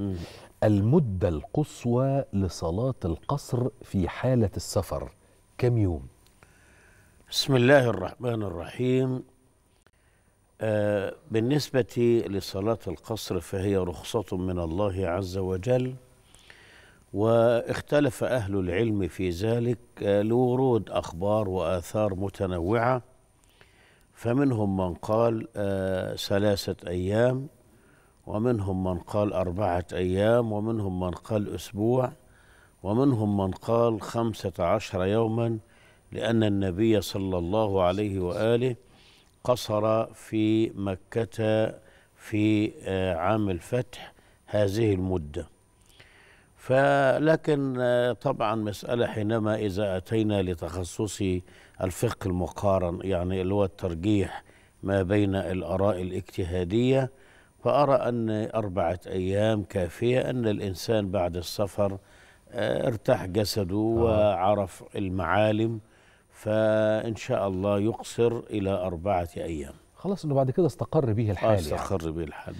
مم. المدة القصوى لصلاة القصر في حالة السفر كم يوم؟ بسم الله الرحمن الرحيم آه بالنسبة لصلاة القصر فهي رخصة من الله عز وجل واختلف أهل العلم في ذلك آه لورود أخبار وآثار متنوعة فمنهم من قال آه ثلاثة أيام ومنهم من قال أربعة أيام ومنهم من قال أسبوع ومنهم من قال خمسة عشر يوما لأن النبي صلى الله عليه وآله قصر في مكة في آه، عام الفتح هذه المدة فلكن آه، طبعا مسألة حينما إذا أتينا لتخصص الفقه المقارن يعني اللي هو الترجيح ما بين الآراء الاجتهادية فأرى أن أربعة أيام كافية أن الإنسان بعد السفر آه، ارتاح جسده وعرف المعالم فإن شاء الله يقصر إلى أربعة أيام خلاص أنه بعد كده استقر به الحال يعني. استقر يعني. به الحال